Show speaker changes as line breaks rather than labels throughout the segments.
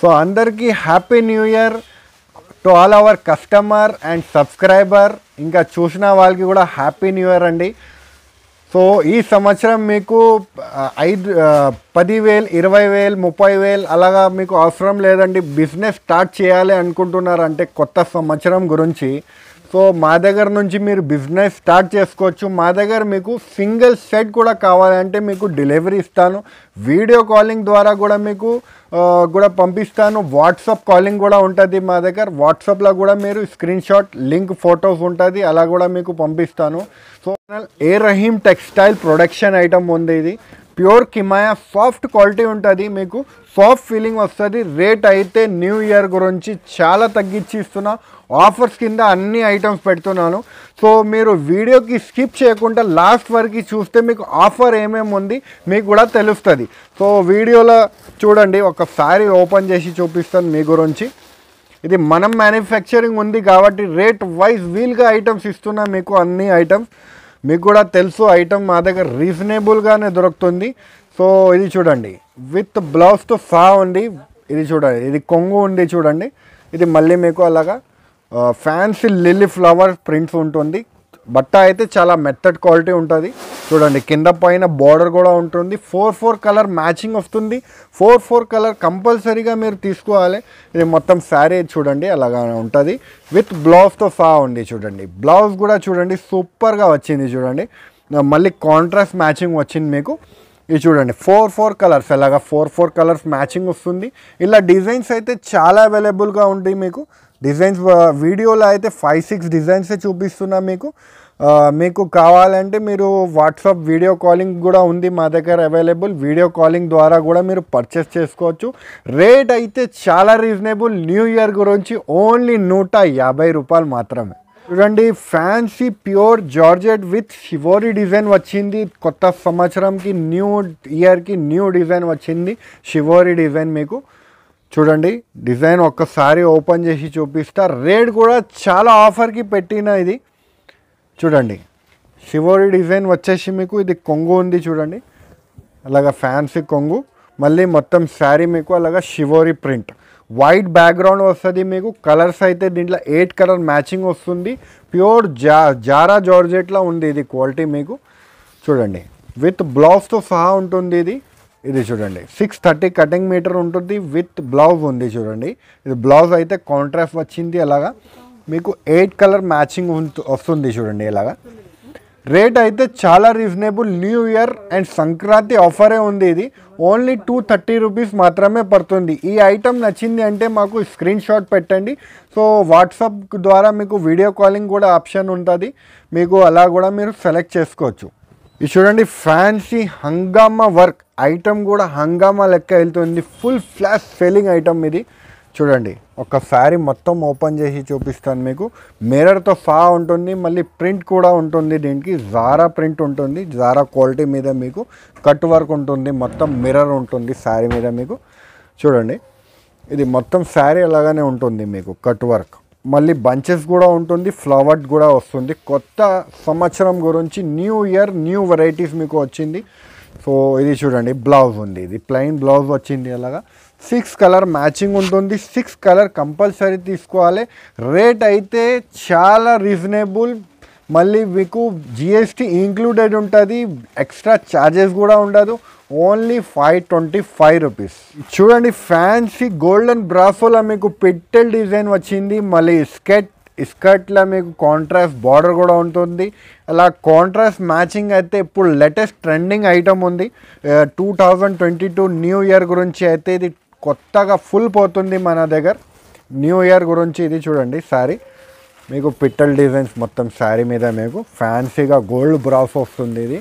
so అందరికీ happy new year to all our customer and subscriber ఇంకా చూసిన వాళ్ళకి కూడా హ్యాపీ న్యూ ఇయర్ అండి సో ఈ సంవత్సరం మీకు ఐదు పదివేలు ఇరవై వేలు ముప్పై వేలు అలాగా మీకు అవసరం లేదండి బిజినెస్ స్టార్ట్ చేయాలి అనుకుంటున్నారు అంటే కొత్త సంవత్సరం గురించి సో మా దగ్గర నుంచి మీరు బిజినెస్ స్టార్ట్ చేసుకోవచ్చు మా దగ్గర మీకు సింగిల్ సెట్ కూడా కావాలంటే మీకు డెలివరీ ఇస్తాను వీడియో కాలింగ్ ద్వారా కూడా మీకు కూడా పంపిస్తాను వాట్సాప్ కాలింగ్ కూడా ఉంటుంది మా దగ్గర వాట్సాప్లో కూడా మీరు స్క్రీన్ షాట్ లింక్ ఫొటోస్ ఉంటుంది అలా కూడా మీకు పంపిస్తాను so A Rahim textile production item ఉంది ఇది ప్యూర్ కిమాయా సాఫ్ట్ క్వాలిటీ ఉంటుంది మీకు సాఫ్ట్ ఫీలింగ్ వస్తుంది రేట్ అయితే న్యూ ఇయర్ గురించి చాలా తగ్గించి ఇస్తున్నా ఆఫర్స్ కింద అన్ని ఐటమ్స్ పెడుతున్నాను సో మీరు వీడియోకి స్కిప్ చేయకుండా లాస్ట్ వరకు చూస్తే మీకు ఆఫర్ ఏమేమి ఉంది మీకు కూడా తెలుస్తుంది సో వీడియోలో చూడండి ఒక శారీ ఓపెన్ చేసి చూపిస్తాను మీ గురించి ఇది మనం మ్యానుఫ్యాక్చరింగ్ ఉంది కాబట్టి రేట్ వైజ్ వీల్గా ఐటమ్స్ ఇస్తున్నా మీకు అన్ని ఐటమ్స్ మీకు కూడా తెలుసు ఐటమ్ మా దగ్గర రీజనబుల్గానే దొరుకుతుంది సో ఇది చూడండి విత్ బ్లౌజ్తో ఫా ఉంది ఇది చూడండి ఇది కొంగు ఉంది చూడండి ఇది మళ్ళీ మీకు అలాగా ఫ్యాన్సీ లిల్లీ ఫ్లవర్ ప్రింట్స్ ఉంటుంది బట్ట అయితే చాలా మెత్తడ్ క్వాలిటీ ఉంటుంది చూడండి కింద పైన బార్డర్ కూడా ఉంటుంది ఫోర్ ఫోర్ కలర్ మ్యాచింగ్ వస్తుంది ఫోర్ ఫోర్ కలర్ కంపల్సరీగా మీరు తీసుకోవాలి ఇది మొత్తం శారీ చూడండి అలాగానే ఉంటుంది విత్ బ్లౌజ్తో ఫా ఉంది చూడండి బ్లౌజ్ కూడా చూడండి సూపర్గా వచ్చింది చూడండి మళ్ళీ కాంట్రాస్ట్ మ్యాచింగ్ వచ్చింది మీకు ఇది చూడండి ఫోర్ ఫోర్ కలర్స్ అలాగా ఫోర్ ఫోర్ కలర్స్ మ్యాచింగ్ వస్తుంది ఇలా డిజైన్స్ అయితే చాలా అవైలబుల్గా ఉంటాయి మీకు డిజైన్స్ వీడియోలో అయితే ఫైవ్ సిక్స్ డిజైన్సే చూపిస్తున్నా మీకు మీకు కావాలంటే మీరు వాట్సాప్ వీడియో కాలింగ్ కూడా ఉంది మా దగ్గర అవైలబుల్ వీడియో కాలింగ్ ద్వారా కూడా మీరు పర్చేస్ చేసుకోవచ్చు రేట్ అయితే చాలా రీజనబుల్ న్యూ ఇయర్ గురించి ఓన్లీ నూట యాభై రూపాయలు మాత్రమే చూడండి fancy pure georgette with shibori design వచ్చింది కొత్త సంవత్సరంకి న్యూ ఇయర్కి న్యూ డిజైన్ వచ్చింది షివోరీ డిజైన్ మీకు చూడండి డిజైన్ ఒక్కసారి ఓపెన్ చేసి చూపిస్తా రేట్ కూడా చాలా ఆఫర్కి పెట్టిన ఇది చూడండి శివోరి డిజైన్ వచ్చేసి మీకు ఇది కొంగు ఉంది చూడండి అలాగా ఫ్యాన్సీ కొంగు మళ్ళీ మొత్తం శారీ మీకు అలాగా శివోరి ప్రింట్ వైట్ బ్యాక్గ్రౌండ్ వస్తుంది మీకు కలర్స్ అయితే దీంట్లో ఎయిట్ కలర్ మ్యాచింగ్ వస్తుంది ప్యూర్ జా జారా జార్జెట్లా ఉంది ఇది క్వాలిటీ మీకు చూడండి విత్ బ్లౌజ్తో సహా ఉంటుంది ఇది ఇది చూడండి సిక్స్ థర్టీ కటింగ్ మీటర్ ఉంటుంది విత్ బ్లౌజ్ ఉంది చూడండి ఇది బ్లౌజ్ అయితే కాంట్రాస్ట్ వచ్చింది అలాగా మీకు ఎయిట్ కలర్ మ్యాచింగ్ వస్తుంది చూడండి ఇలాగా రేట్ అయితే చాలా reasonable new year and Sankranti ఆఫరే ఉంది ఇది ఓన్లీ టూ థర్టీ రూపీస్ మాత్రమే పడుతుంది ఈ ఐటెం నచ్చింది అంటే మాకు స్క్రీన్ షాట్ పెట్టండి సో వాట్సాప్ ద్వారా మీకు వీడియో కాలింగ్ కూడా ఆప్షన్ ఉంటుంది మీకు అలా కూడా మీరు సెలెక్ట్ చేసుకోవచ్చు ఇది చూడండి ఫ్యాన్సీ హంగామా వర్క్ ఐటమ్ కూడా హంగామా లెక్క వెళ్తుంది ఫుల్ ఫ్లాష్ సెల్లింగ్ ఐటమ్ ఇది చూడండి ఒక శారీ మొత్తం ఓపెన్ చేసి చూపిస్తాను మీకు మిర్రర్తో ఫా ఉంటుంది మళ్ళీ ప్రింట్ కూడా ఉంటుంది దీనికి జారా ప్రింట్ ఉంటుంది జారా క్వాలిటీ మీద మీకు కట్ వర్క్ ఉంటుంది మొత్తం మిర్రర్ ఉంటుంది శారీ మీద మీకు చూడండి ఇది మొత్తం శారీ అలాగానే ఉంటుంది మీకు కట్ వర్క్ మళ్ళీ బంచెస్ కూడా ఉంటుంది ఫ్లవర్స్ కూడా వస్తుంది కొత్త సంవత్సరం గురించి న్యూ ఇయర్ న్యూ వెరైటీస్ మీకు వచ్చింది సో ఇది చూడండి బ్లౌజ్ ఉంది ఇది ప్లెయిన్ బ్లౌజ్ వచ్చింది అలాగా సిక్స్ కలర్ మ్యాచింగ్ ఉంటుంది సిక్స్ కలర్ కంపల్సరీ తీసుకోవాలి రేట్ అయితే చాలా రీజనబుల్ మళ్ళీ మీకు జిఎస్టీ ఇంక్లూడెడ్ ఉంటుంది ఎక్స్ట్రా ఛార్జెస్ కూడా ఉండదు only five twenty five rupees చూడండి ఫ్యాన్సీ గోల్డెన్ బ్రాసోలో మీకు పెట్టెల్ డిజైన్ వచ్చింది మళ్ళీ స్కెట్ ఇస్కర్ట్లో మీకు కాంట్రాస్ట్ బార్డర్ కూడా ఉంటుంది అలా కాంట్రాస్ట్ మ్యాచింగ్ అయితే ఇప్పుడు లేటెస్ట్ ట్రెండింగ్ ఐటమ్ ఉంది two thousand twenty two new year గురించి అయితే ఇది కొత్తగా ఫుల్ పోతుంది మన దగ్గర న్యూ ఇయర్ గురించి ఇది చూడండి శారీ మీకు పిట్టల్ డిజైన్స్ మొత్తం శారీ మీద మీకు ఫ్యాన్సీగా గోల్డ్ బ్రాసో వస్తుంది ఇది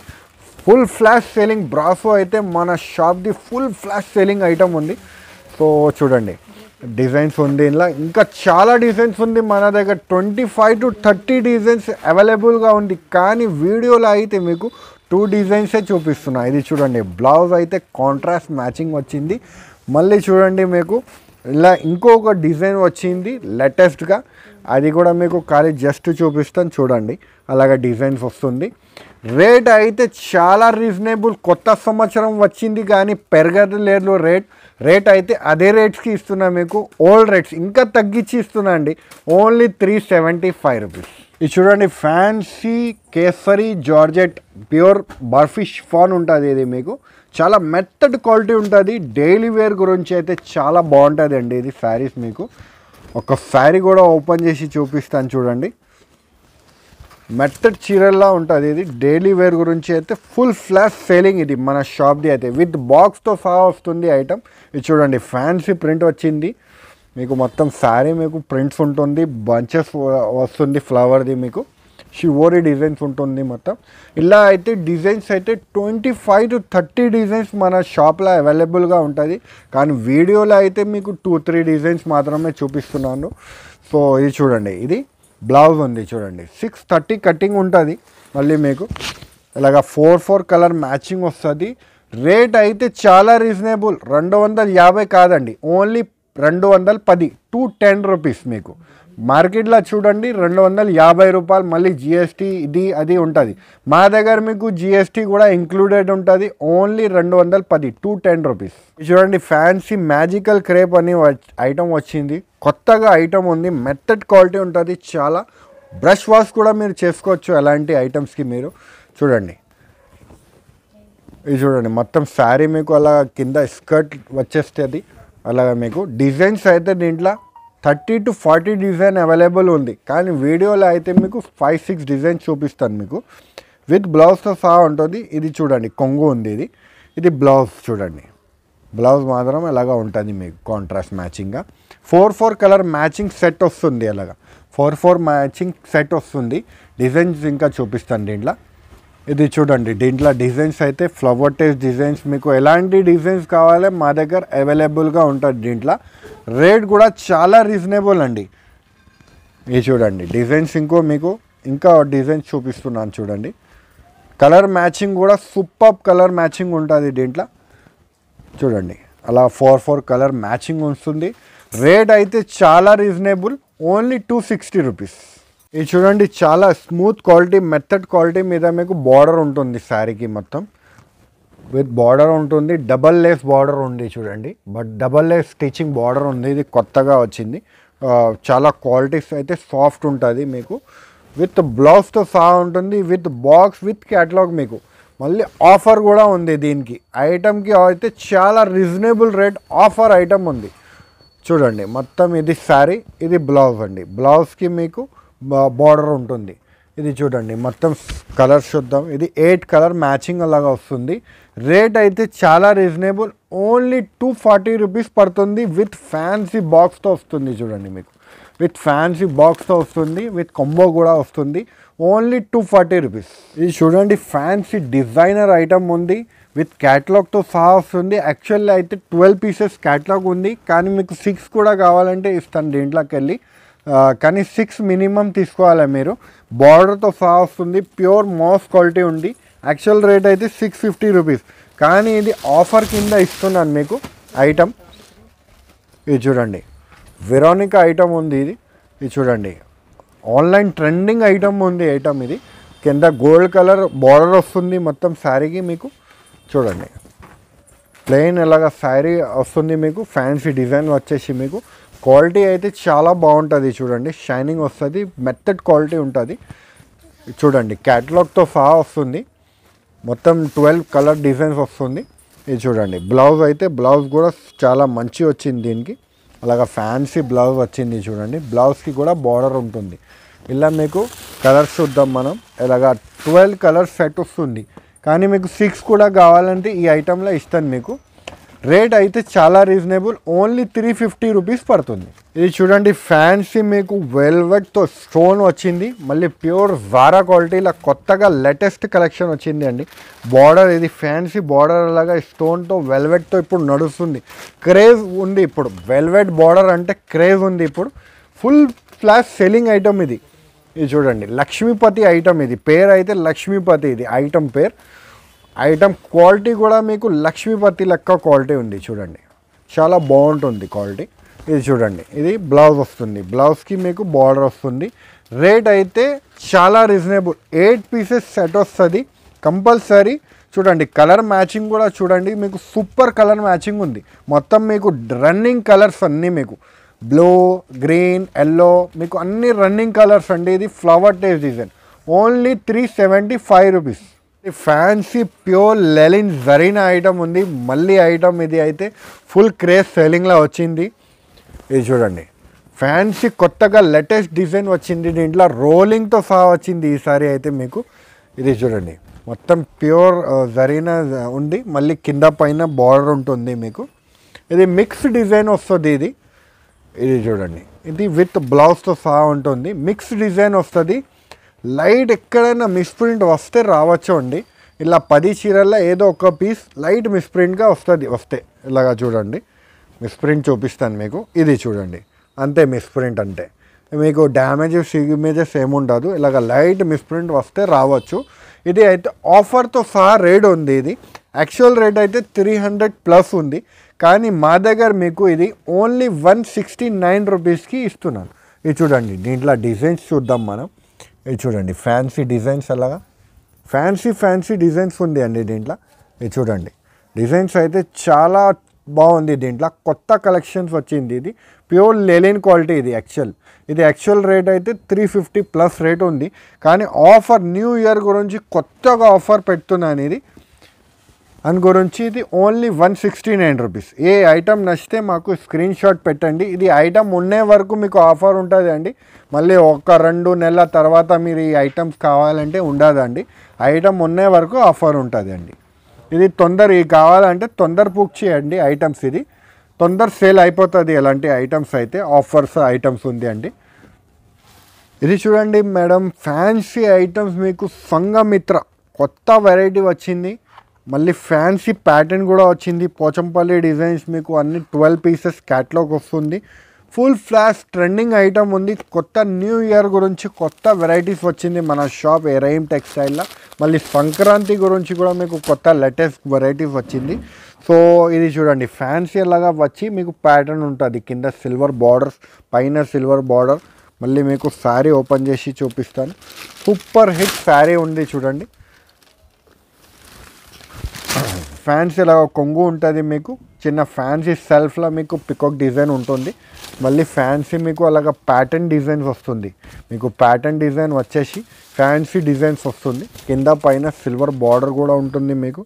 ఫుల్ ఫ్లాష్ సేలింగ్ బ్రాసో అయితే మన షాప్ది ఫుల్ ఫ్లాష్ సేలింగ్ ఐటమ్ ఉంది సో చూడండి డిజైన్స్ ఉంది ఇలా ఇంకా చాలా డిజైన్స్ ఉంది మన దగ్గర twenty five to thirty designs అవైలబుల్గా ఉంది కానీ వీడియోలో అయితే మీకు టూ డిజైన్సే చూపిస్తున్నా ఇది చూడండి బ్లౌజ్ అయితే కాంట్రాస్ట్ మ్యాచింగ్ వచ్చింది మళ్ళీ చూడండి మీకు ఇలా ఇంకొక డిజైన్ వచ్చింది లేటెస్ట్గా అది కూడా మీకు ఖాళీ జస్ట్ చూపిస్తాను చూడండి అలాగే డిజైన్స్ వస్తుంది రేట్ అయితే చాలా రీజనబుల్ కొత్త సంవత్సరం వచ్చింది కానీ పెరగదు లేదు రేట్ రేట్ అయితే అదే రేట్స్కి ఇస్తున్నా మీకు ఓల్డ్ రేట్స్ ఇంకా తగ్గించి ఇస్తున్నా అండి only three seventy five rupees ఇది చూడండి ఫ్యాన్సీ కేసరి జార్జెట్ ప్యూర్ బర్ఫిష్ ఫోన్ ఉంటుంది ఇది మీకు చాలా మెత్తటి క్వాలిటీ ఉంటుంది డైలీ వేర్ గురించి అయితే చాలా బాగుంటుంది అండి ఇది శారీస్ మీకు ఒక శారీ కూడా ఓపెన్ చేసి చూపిస్తాను చూడండి మెత్తడ్ చీరల్లా ఉంటుంది ఇది డైలీ వేర్ గురించి అయితే ఫుల్ ఫ్లాష్ సేలింగ్ ఇది మన షాప్ది అయితే విత్ బాక్స్తో సహా వస్తుంది ఐటమ్ ఇది చూడండి ఫ్యాన్సీ ప్రింట్ వచ్చింది మీకు మొత్తం శారీ మీకు ప్రింట్స్ ఉంటుంది బంచెస్ వస్తుంది ఫ్లవర్ది మీకు షివోరి డిజైన్స్ ఉంటుంది మొత్తం ఇలా అయితే డిజైన్స్ అయితే twenty five to thirty designs మన షాప్లో అవైలబుల్గా ఉంటుంది కానీ వీడియోలో అయితే మీకు టూ త్రీ డిజైన్స్ మాత్రమే చూపిస్తున్నాను సో ఇది చూడండి ఇది బ్లౌజ్ ఉంది చూడండి సిక్స్ థర్టీ కటింగ్ ఉంటుంది మళ్ళీ మీకు ఇలాగ ఫోర్ ఫోర్ కలర్ మ్యాచింగ్ వస్తుంది రేట్ అయితే చాలా రీజనబుల్ రెండు వందల యాభై కాదండి ఓన్లీ రెండు వందల పది టూ టెన్ రూపీస్ మీకు మార్కెట్లో చూడండి రెండు వందల యాభై రూపాయలు మళ్ళీ జిఎస్టీ ఇది అది ఉంటుంది మా దగ్గర మీకు జిఎస్టీ కూడా ఇంక్లూడెడ్ ఉంటుంది ఓన్లీ రెండు వందల పది టూ టెన్ రూపీస్ చూడండి ఫ్యాన్సీ మ్యాజికల్ క్రేప్ అని ఐటమ్ వచ్చింది కొత్తగా ఐటమ్ ఉంది మెత్తడ్ క్వాలిటీ ఉంటుంది చాలా బ్రష్ వాష్ కూడా మీరు చేసుకోవచ్చు అలాంటి ఐటమ్స్కి మీరు చూడండి ఇది చూడండి మొత్తం శారీ మీకు అలా కింద స్కర్ట్ వచ్చేస్తుంది అలాగా మీకు డిజైన్స్ అయితే దీంట్లో thirty to forty design available ఉంది కానీ వీడియోలో అయితే మీకు ఫైవ్ సిక్స్ డిజైన్స్ చూపిస్తాను మీకు విత్ బ్లౌజ్తో సహా ఉంటుంది ఇది చూడండి కొంగు ఉంది ఇది ఇది బ్లౌజ్ చూడండి బ్లౌజ్ మాత్రం ఇలాగా ఉంటుంది మీకు కాంట్రాస్ట్ మ్యాచింగ్గా four four colour matching set వస్తుంది అలాగ ఫోర్ ఫోర్ మ్యాచింగ్ సెట్ వస్తుంది డిజైన్స్ ఇంకా చూపిస్తాను దీంట్లో ఇది చూడండి దీంట్లో డిజైన్స్ అయితే ఫ్లవర్ టేస్ట్ డిజైన్స్ మీకు ఎలాంటి డిజైన్స్ కావాలి మా దగ్గర అవైలబుల్గా ఉంటుంది దీంట్లో రేట్ కూడా చాలా రీజనబుల్ అండి ఇది చూడండి డిజైన్స్ ఇంకో మీకు ఇంకా డిజైన్స్ చూపిస్తున్నాను చూడండి కలర్ మ్యాచింగ్ కూడా సూపర్ కలర్ మ్యాచింగ్ ఉంటుంది దీంట్లో చూడండి అలా ఫోర్ ఫోర్ కలర్ మ్యాచింగ్ వస్తుంది రేట్ అయితే చాలా reasonable only two sixty rupees ఇది చూడండి చాలా స్మూత్ క్వాలిటీ మెథడ్ క్వాలిటీ మీద మీకు బార్డర్ ఉంటుంది శారీకి మొత్తం విత్ బార్డర్ ఉంటుంది డబల్ లేస్ బార్డర్ ఉంది చూడండి but double lace stitching border ఉంది ఇది కొత్తగా వచ్చింది చాలా క్వాలిటీస్ అయితే సాఫ్ట్ ఉంటుంది మీకు విత్ బ్లౌజ్తో సహా ఉంటుంది విత్ బాక్స్ విత్ క్యాటలాగ్ మీకు మళ్ళీ ఆఫర్ కూడా ఉంది దీనికి ఐటమ్కి అయితే చాలా రీజనబుల్ రేట్ ఆఫర్ ఐటమ్ ఉంది చూడండి మొత్తం ఇది శారీ ఇది బ్లౌజ్ అండి బ్లౌజ్కి మీకు బార్డర్ ఉంటుంది ఇది చూడండి మొత్తం కలర్ చూద్దాం ఇది ఎయిట్ కలర్ మ్యాచింగ్ అలాగా వస్తుంది రేట్ అయితే చాలా reasonable only two forty rupees పడుతుంది విత్ ఫ్యాన్సీ బాక్స్తో వస్తుంది చూడండి మీకు విత్ ఫ్యాన్సీ బాక్స్తో వస్తుంది విత్ కొంబో కూడా వస్తుంది ఓన్లీ టూ ఫార్టీ రూపీస్ ఇది చూడండి ఫ్యాన్సీ డిజైనర్ ఐటమ్ ఉంది విత్ క్యాటలాగ్తో సహా వస్తుంది యాక్చువల్లీ అయితే ట్వెల్వ్ పీసెస్ క్యాటలాగ్ ఉంది కానీ మీకు సిక్స్ కూడా కావాలంటే ఇస్తాను దీంట్లోకి వెళ్ళి కానీ సిక్స్ మినిమం తీసుకోవాలి మీరు బార్డర్తో సహా వస్తుంది ప్యూర్ మోస్ క్వాలిటీ ఉంది యాక్చువల్ రేట్ అయితే సిక్స్ ఫిఫ్టీ రూపీస్ కానీ ఇది ఆఫర్ కింద ఇస్తున్నాను మీకు ఐటమ్ ఇది చూడండి వెరానిక్ ఐటమ్ ఉంది ఇది ఇది చూడండి ఆన్లైన్ ట్రెండింగ్ ఐటమ్ ఉంది ఐటమ్ ఇది కింద గోల్డ్ కలర్ బార్డర్ వస్తుంది మొత్తం శారీకి మీకు చూడండి ప్లెయిన్ ఇలాగ శారీ వస్తుంది మీకు ఫ్యాన్సీ డిజైన్ వచ్చేసి మీకు క్వాలిటీ అయితే చాలా బాగుంటుంది చూడండి షైనింగ్ వస్తుంది మెత్తడ్ క్వాలిటీ ఉంటుంది చూడండి క్యాటలాగ్తో సహా వస్తుంది మొత్తం ట్వెల్వ్ కలర్ డిజైన్స్ వస్తుంది ఇది చూడండి బ్లౌజ్ అయితే బ్లౌజ్ కూడా చాలా మంచి వచ్చింది దీనికి అలాగా ఫ్యాన్సీ బ్లౌజ్ వచ్చింది చూడండి బ్లౌజ్కి కూడా బార్డర్ ఉంటుంది ఇలా మీకు కలర్స్ చూద్దాం మనం ఇలాగా ట్వెల్వ్ కలర్స్ సెట్ వస్తుంది కానీ మీకు సిక్స్ కూడా కావాలంటే ఈ ఐటెంలో ఇస్తాను మీకు రేట్ అయితే చాలా reasonable only three fifty rupees పడుతుంది ఇది చూడండి ఫ్యాన్సీ మీకు వెల్వెట్తో స్టోన్ వచ్చింది మళ్ళీ ప్యూర్ జారా క్వాలిటీ ఇలా కొత్తగా లేటెస్ట్ కలెక్షన్ వచ్చింది అండి బార్డర్ ఇది ఫ్యాన్సీ బార్డర్ లాగా స్టోన్తో వెల్వెట్తో ఇప్పుడు నడుస్తుంది క్రేజ్ ఉంది ఇప్పుడు వెల్వెట్ బార్డర్ అంటే క్రేజ్ ఉంది ఇప్పుడు ఫుల్ ఫ్లాష్ సెల్లింగ్ ఐటమ్ ఇది ఇది చూడండి లక్ష్మీపతి ఐటమ్ ఇది పేరు అయితే లక్ష్మీపతి ఇది ఐటమ్ పేరు ఐటమ్ క్వాలిటీ కూడా మీకు లక్ష్మీపతి లెక్క క్వాలిటీ ఉంది చూడండి చాలా బాగుంటుంది క్వాలిటీ ఇది చూడండి ఇది బ్లౌజ్ వస్తుంది బ్లౌజ్కి మీకు బార్డర్ వస్తుంది రేట్ అయితే చాలా రీజనబుల్ ఎయిట్ పీసెస్ సెట్ వస్తుంది కంపల్సరీ చూడండి కలర్ మ్యాచింగ్ కూడా చూడండి మీకు సూపర్ కలర్ మ్యాచింగ్ ఉంది మొత్తం మీకు రన్నింగ్ కలర్స్ అన్నీ మీకు బ్లూ గ్రీన్ ఎల్లో మీకు అన్ని రన్నింగ్ కలర్స్ అండి ఇది ఫ్లవర్ టేస్ design only three seventy five rupees fancy pure linen జరిన ఐటమ్ ఉంది మళ్ళీ ఐటమ్ ఇది అయితే ఫుల్ క్రేజ్ సెల్లింగ్లో వచ్చింది ఇది చూడండి ఫ్యాన్సీ కొత్తగా లేటెస్ట్ డిజైన్ వచ్చింది దీంట్లో రోలింగ్తో సహా వచ్చింది ఈసారి అయితే మీకు ఇది చూడండి మొత్తం ప్యూర్ జరిన uh, uh, ఉంది మళ్ళీ కింద పైన బార్డర్ ఉంటుంది మీకు ఇది మిక్స్ డిజైన్ వస్తుంది ఇది ఇది చూడండి ఇది విత్ బ్లౌజ్తో సహా ఉంటుంది మిక్స్ డిజైన్ వస్తుంది లైట్ ఎక్కడైనా మిస్ప్రింట్ వస్తే రావచ్చు అండి ఇలా పది చీరల్లో ఏదో ఒక పీస్ లైట్ మిస్ప్రింట్గా వస్తుంది వస్తే ఇలాగా చూడండి మిస్ప్రింట్ చూపిస్తాను మీకు ఇది చూడండి అంతే మిస్ప్రింట్ అంటే మీకు డ్యామేజెస్ ఇమేజెస్ ఏముండదు ఇలాగ లైట్ మిస్ప్రింట్ వస్తే రావచ్చు ఇది అయితే ఆఫర్తో సహా రేట్ ఉంది ఇది యాక్చువల్ రేట్ అయితే త్రీ హండ్రెడ్ ప్లస్ ఉంది కానీ మా దగ్గర మీకు ఇది ఓన్లీ వన్ సిక్స్టీ నైన్ రూపీస్కి ఇస్తున్నాను ఇది చూడండి దీంట్లో డిజైన్స్ చూద్దాం మనం ఇది చూడండి ఫ్యాన్సీ డిజైన్స్ అలాగా ఫ్యాన్సీ ఫ్యాన్సీ డిజైన్స్ ఉంది అండి దీంట్లో ఇది చూడండి డిజైన్స్ అయితే చాలా బాగుంది దీంట్లో కొత్త కలెక్షన్స్ వచ్చింది ఇది ప్యూర్ లెలిన్ క్వాలిటీ ఇది యాక్చువల్ ఇది యాక్చువల్ రేట్ అయితే త్రీ ఫిఫ్టీ ప్లస్ రేట్ ఉంది కానీ ఆఫర్ న్యూ ఇయర్ గురించి కొత్తగా ఆఫర్ పెడుతున్నాను ఇది అని గురించి ఇది only one sixty nine rupees ఏ ఐటమ్ నచ్చితే మాకు స్క్రీన్ షాట్ పెట్టండి ఇది ఐటమ్ ఉండే వరకు మీకు ఆఫర్ ఉంటుంది అండి మళ్ళీ ఒక రెండు నెలల తర్వాత మీరు ఈ ఐటమ్స్ కావాలంటే ఉండదండి ఐటమ్ ఉండే వరకు ఆఫర్ ఉంటుంది అండి ఇది తొందర ఇది కావాలంటే తొందర బుక్ చేయండి ఐటమ్స్ ఇది తొందర సేల్ అయిపోతుంది ఎలాంటి ఐటమ్స్ అయితే ఆఫర్స్ ఐటమ్స్ ఉంది అండి ఇది చూడండి మేడం ఫ్యాన్సీ ఐటమ్స్ మీకు సంఘమిత్ర కొత్త వెరైటీ వచ్చింది మళ్ళీ ఫ్యాన్సీ ప్యాటర్న్ కూడా వచ్చింది పోచంపల్లి డిజైన్స్ మీకు అన్ని ట్వెల్వ్ పీసెస్ క్యాట్లాగ్ వస్తుంది ఫుల్ ఫ్లాష్ ట్రెండింగ్ ఐటమ్ ఉంది కొత్త న్యూ ఇయర్ గురించి కొత్త వెరైటీస్ వచ్చింది మన షాప్ ఎరైమ్ టెక్స్టైల్లో మళ్ళీ సంక్రాంతి గురించి కూడా మీకు కొత్త లేటెస్ట్ వెరైటీస్ వచ్చింది సో ఇది చూడండి ఫ్యాన్సీ లాగా వచ్చి మీకు ప్యాటర్న్ ఉంటుంది కింద సిల్వర్ బార్డర్స్ పైన సిల్వర్ బార్డర్ మళ్ళీ మీకు శారీ ఓపెన్ చేసి చూపిస్తాను సూపర్ హిట్ శారీ ఉంది చూడండి ఫ్యాన్సీ లాగా కొంగు ఉంటుంది మీకు చిన్న ఫ్యాన్సీ సెల్ఫ్లో మీకు పికాక్ డిజైన్ ఉంటుంది మళ్ళీ ఫ్యాన్సీ మీకు అలాగ ప్యాటర్న్ డిజైన్స్ వస్తుంది మీకు ప్యాటర్న్ డిజైన్ వచ్చేసి ఫ్యాన్సీ డిజైన్స్ వస్తుంది కింద పైన సిల్వర్ బార్డర్ కూడా ఉంటుంది మీకు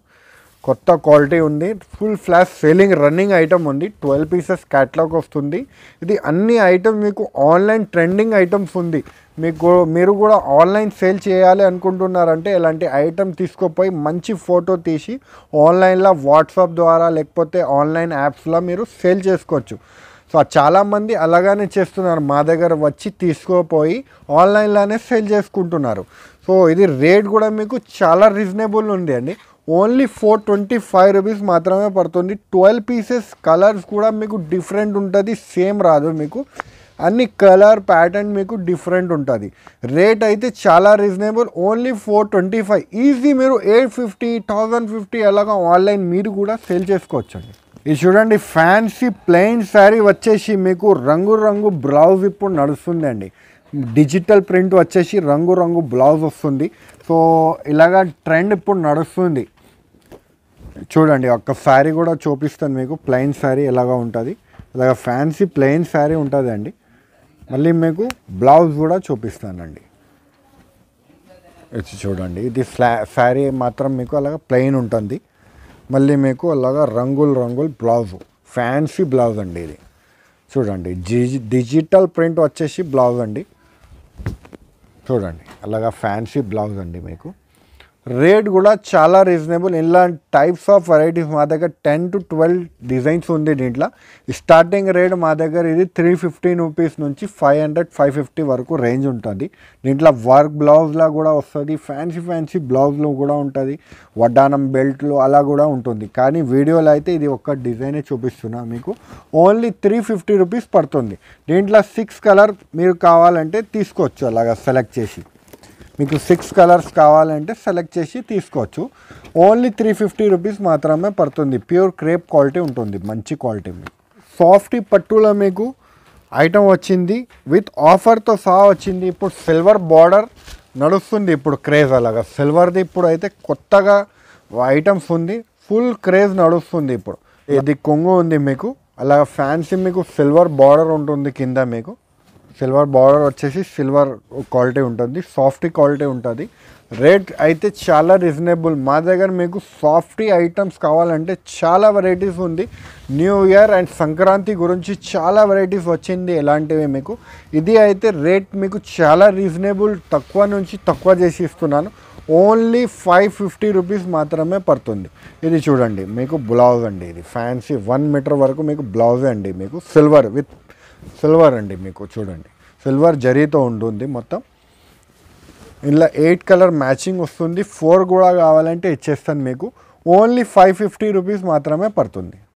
కొత్త క్వాలిటీ ఉంది full flash selling running item ఉంది ట్వెల్వ్ పీసెస్ క్యాట్లాగ్ వస్తుంది ఇది అన్ని ఐటమ్ మీకు ఆన్లైన్ ట్రెండింగ్ ఐటమ్స్ ఉంది మీకు మీరు కూడా ఆన్లైన్ సేల్ చేయాలి అనుకుంటున్నారంటే ఇలాంటి ఐటమ్ తీసుకుపోయి మంచి ఫోటో తీసి ఆన్లైన్లో వాట్సాప్ ద్వారా లేకపోతే ఆన్లైన్ యాప్స్లో మీరు సేల్ చేసుకోవచ్చు సో చాలామంది అలాగానే చేస్తున్నారు మా దగ్గర వచ్చి తీసుకోపోయి ఆన్లైన్లోనే సేల్ చేసుకుంటున్నారు సో ఇది రేట్ కూడా మీకు చాలా రీజనబుల్ ఉంది అండి only four twenty five rupees మాత్రమే పడుతుంది ట్వెల్వ్ పీసెస్ కలర్స్ కూడా మీకు డిఫరెంట్ ఉంటుంది సేమ్ రాదు మీకు అన్ని కలర్ ప్యాటర్న్ మీకు డిఫరెంట్ ఉంటుంది రేట్ అయితే చాలా reasonable only four twenty five easy మీరు ఎయిట్ ఫిఫ్టీ థౌజండ్ ఫిఫ్టీ ఎలాగో ఆన్లైన్ మీరు కూడా సేల్ చేసుకోవచ్చండి ఇది చూడండి ఫ్యాన్సీ ప్లెయిన్ శారీ వచ్చేసి మీకు రంగురంగు బ్లౌజ్ ఇప్పుడు నడుస్తుంది అండి డిజిటల్ ప్రింట్ వచ్చేసి రంగురంగు బ్లౌజ్ వస్తుంది సో ఇలాగ ట్రెండ్ ఇప్పుడు నడుస్తుంది చూడండి ఒక్క శారీ కూడా చూపిస్తాను మీకు ప్లెయిన్ శారీ ఎలాగా ఉంటుంది అలాగా ఫ్యాన్సీ ప్లెయిన్ శారీ ఉంటుంది మళ్ళీ మీకు బ్లౌజ్ కూడా చూపిస్తానండి ఇది చూడండి ఇది ఫ్లా శారీ మాత్రం మీకు అలాగ ప్లెయిన్ ఉంటుంది మళ్ళీ మీకు అలాగా రంగులు రంగులు బ్లౌజ్ ఫ్యాన్సీ బ్లౌజ్ అండి ఇది చూడండి డిజిటల్ ప్రింట్ వచ్చేసి బ్లౌజ్ అండి చూడండి అలాగా ఫ్యాన్సీ బ్లౌజ్ అండి మీకు రేట్ కూడా చాలా రీజనబుల్ ఇలా టైప్స్ ఆఫ్ వెరైటీస్ మా దగ్గర టెన్ టు ట్వెల్వ్ డిజైన్స్ ఉంది దీంట్లో స్టార్టింగ్ రేట్ మా దగ్గర ఇది త్రీ ఫిఫ్టీన్ రూపీస్ నుంచి ఫైవ్ హండ్రెడ్ ఫైవ్ ఫిఫ్టీ వరకు రేంజ్ ఉంటుంది దీంట్లో వర్క్ బ్లౌజ్లా కూడా వస్తుంది ఫ్యాన్సీ ఫ్యాన్సీ బ్లౌజ్లు కూడా ఉంటుంది వడ్డానం బెల్ట్లు అలా కూడా ఉంటుంది కానీ వీడియోలో అయితే ఇది ఒక్క డిజైనే చూపిస్తున్నా మీకు ఓన్లీ త్రీ ఫిఫ్టీ రూపీస్ పడుతుంది దీంట్లో సిక్స్ కలర్ మీరు కావాలంటే తీసుకోవచ్చు అలాగా సెలెక్ట్ చేసి మీకు సిక్స్ కలర్స్ కావాలంటే సెలెక్ట్ చేసి తీసుకోవచ్చు ఓన్లీ త్రీ ఫిఫ్టీ రూపీస్ మాత్రమే పడుతుంది ప్యూర్ క్రేప్ క్వాలిటీ ఉంటుంది మంచి క్వాలిటీ మీకు పట్టులో మీకు ఐటమ్ వచ్చింది విత్ ఆఫర్తో సహా వచ్చింది ఇప్పుడు సిల్వర్ బార్డర్ నడుస్తుంది ఇప్పుడు క్రేజ్ అలాగా సిల్వర్ది ఇప్పుడు అయితే కొత్తగా ఐటమ్స్ ఉంది ఫుల్ క్రేజ్ నడుస్తుంది ఇప్పుడు ఇది కొంగు ఉంది మీకు అలా ఫ్యాన్సీ మీకు సిల్వర్ బార్డర్ ఉంటుంది కింద మీకు సిల్వర్ బార్డర్ వచ్చేసి సిల్వర్ క్వాలిటీ ఉంటుంది సాఫ్ట్ క్వాలిటీ ఉంటుంది రేట్ అయితే చాలా రీజనబుల్ మా దగ్గర మీకు సాఫ్టీ ఐటమ్స్ కావాలంటే చాలా వెరైటీస్ ఉంది న్యూ ఇయర్ అండ్ సంక్రాంతి గురించి చాలా వెరైటీస్ వచ్చింది ఎలాంటివి మీకు ఇది అయితే రేట్ మీకు చాలా రీజనబుల్ తక్కువ నుంచి తక్కువ చేసి ఇస్తున్నాను ఓన్లీ ఫైవ్ ఫిఫ్టీ రూపీస్ మాత్రమే పడుతుంది ఇది చూడండి మీకు బ్లౌజ్ అండి ఇది ఫ్యాన్సీ వన్ మీటర్ వరకు మీకు బ్లౌజే అండి మీకు సిల్వర్ విత్ సిల్వర్ అండి మీకు చూడండి సిల్వర్ జరీతో ఉంటుంది మొత్తం ఇలా ఎయిట్ కలర్ మ్యాచింగ్ వస్తుంది ఫోర్ కూడా కావాలంటే ఇచ్చేస్తాను మీకు ఓన్లీ ఫైవ్ ఫిఫ్టీ రూపీస్ మాత్రమే పడుతుంది